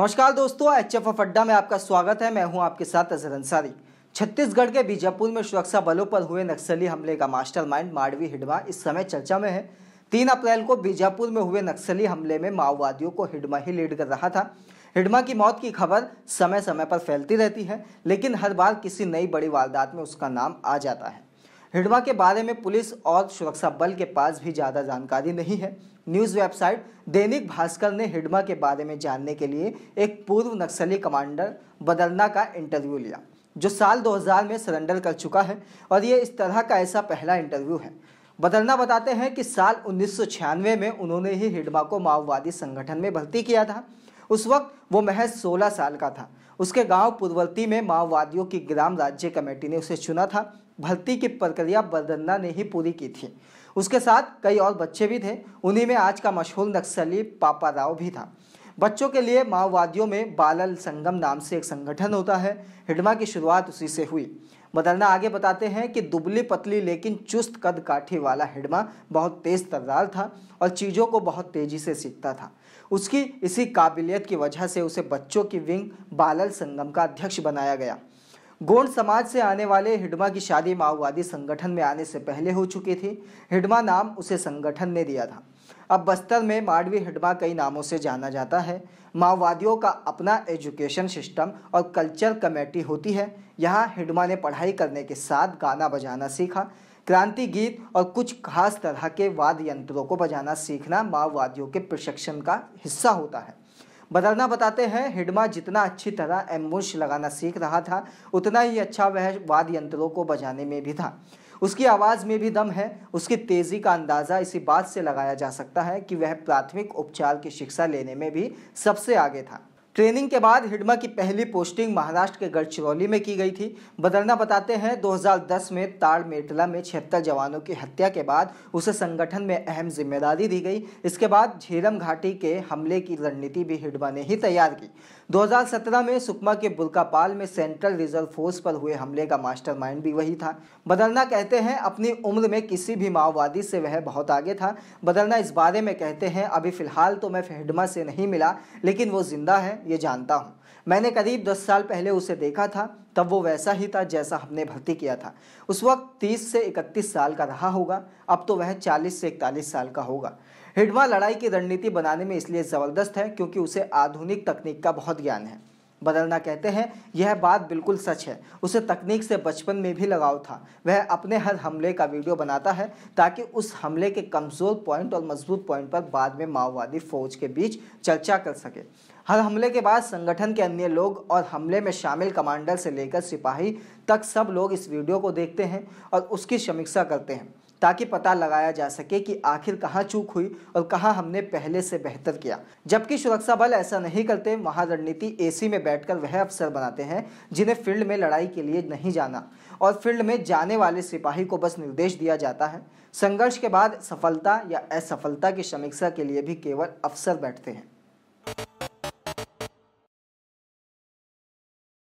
नमस्कार दोस्तों H F अड्डा में आपका स्वागत है मैं हूं आपके साथ अजहर अंसारी छत्तीसगढ़ के बीजापुर में सुरक्षा बलों पर हुए नक्सली हमले का मास्टरमाइंड माडवी हिडमा इस समय चर्चा में है तीन अप्रैल को बीजापुर में हुए नक्सली हमले में माओवादियों को हिडमा ही लीड कर रहा था हिडमा की मौत की खबर समय समय पर फैलती रहती है लेकिन हर बार किसी नई बड़ी वारदात में उसका नाम आ जाता है हिडवा के बारे में पुलिस और सुरक्षा बल के पास भी ज़्यादा जानकारी नहीं है न्यूज़ वेबसाइट दैनिक भास्कर ने हिडमा के बारे में जानने के लिए एक पूर्व नक्सली कमांडर बदलना का इंटरव्यू लिया जो साल 2000 में सरेंडर कर चुका है और ये इस तरह का ऐसा पहला इंटरव्यू है बदलना बताते हैं कि साल उन्नीस में उन्होंने ही हिडमा को माओवादी संगठन में भर्ती किया था उस वक्त वो महज 16 साल का था उसके गांव पूर्ववर्ती में माओवादियों की ग्राम राज्य कमेटी ने उसे चुना था भर्ती की प्रक्रिया बदन्ना ने ही पूरी की थी उसके साथ कई और बच्चे भी थे उन्हीं में आज का मशहूर नक्सली पापा राव भी था बच्चों के लिए माओवादियों में बालल संगम नाम से एक संगठन होता है हिडमा की शुरुआत उसी से हुई बदलना आगे बताते हैं कि दुबली पतली लेकिन चुस्त कद काठी वाला हिडमा बहुत तेज़ तर्रार था और चीज़ों को बहुत तेज़ी से सीखता था उसकी इसी काबिलियत की वजह से उसे बच्चों की विंग बालल संगम का अध्यक्ष बनाया गया गोंड समाज से आने वाले हिडमा की शादी माओवादी संगठन में आने से पहले हो चुकी थी हिडमा नाम उसे संगठन ने दिया था अब बस्तर में माडवी हिडमा कई नामों से जाना जाता है माओवादियों का अपना एजुकेशन सिस्टम और कल्चर कमेटी होती है यहाँ हिडमा ने पढ़ाई करने के साथ गाना बजाना सीखा क्रांति गीत और कुछ खास तरह के वाद्य यंत्रों को बजाना सीखना माओवादियों के प्रशिक्षण का हिस्सा होता है बदलना बताते हैं हिडमा जितना अच्छी तरह एम्बुश लगाना सीख रहा था उतना ही अच्छा वह वाद्य यंत्रों को बजाने में भी था उसकी आवाज़ में भी दम है उसकी तेज़ी का अंदाज़ा इसी बात से लगाया जा सकता है कि वह प्राथमिक उपचार की शिक्षा लेने में भी सबसे आगे था ट्रेनिंग के बाद हिडमा की पहली पोस्टिंग महाराष्ट्र के गढ़चिरौली में की गई थी बदरना बताते हैं 2010 में ताड़ मेटला में छिहत्तर जवानों की हत्या के बाद उसे संगठन में अहम जिम्मेदारी दी गई इसके बाद झेलम घाटी के हमले की रणनीति भी हिडमा ने ही तैयार की 2017 में सुकमा के बुल्कापाल में सेंट्रल रिजर्व फोर्स पर हुए हमले का मास्टर भी वही था बदरना कहते हैं अपनी उम्र में किसी भी माओवादी से वह बहुत आगे था बदरना इस बारे में कहते हैं अभी फिलहाल तो मैं हिडमा से नहीं मिला लेकिन वो जिंदा है ये जानता हूँ मैंने करीब दस साल पहले उसे देखा था तब वो वैसा ही था जैसा हमने भर्ती किया था उस वक्त तीस से इकतीस साल का रहा होगा अब तो वह चालीस से इकतालीस साल का होगा हिडमा लड़ाई की रणनीति बनाने में इसलिए ज़बरदस्त है क्योंकि उसे आधुनिक तकनीक का बहुत ज्ञान है बदलना कहते हैं यह बात बिल्कुल सच है उसे तकनीक से बचपन में भी लगाव था वह अपने हर हमले का वीडियो बनाता है ताकि उस हमले के कमज़ोर पॉइंट और मजबूत पॉइंट पर बाद में माओवादी फौज के बीच चर्चा कर सके हर हमले के बाद संगठन के अन्य लोग और हमले में शामिल कमांडर से लेकर सिपाही तक सब लोग इस वीडियो को देखते हैं और उसकी समीक्षा करते हैं ताकि पता लगाया जा सके कि आखिर कहां चूक हुई और कहां हमने पहले से बेहतर किया जबकि सुरक्षा बल ऐसा नहीं करते वहां रणनीति एसी में बैठकर वह अफसर बनाते हैं जिन्हें फील्ड में लड़ाई के लिए नहीं जाना और फील्ड में जाने वाले सिपाही को बस निर्देश दिया जाता है संघर्ष के बाद सफलता या असफलता की समीक्षा के लिए भी केवल अफसर बैठते हैं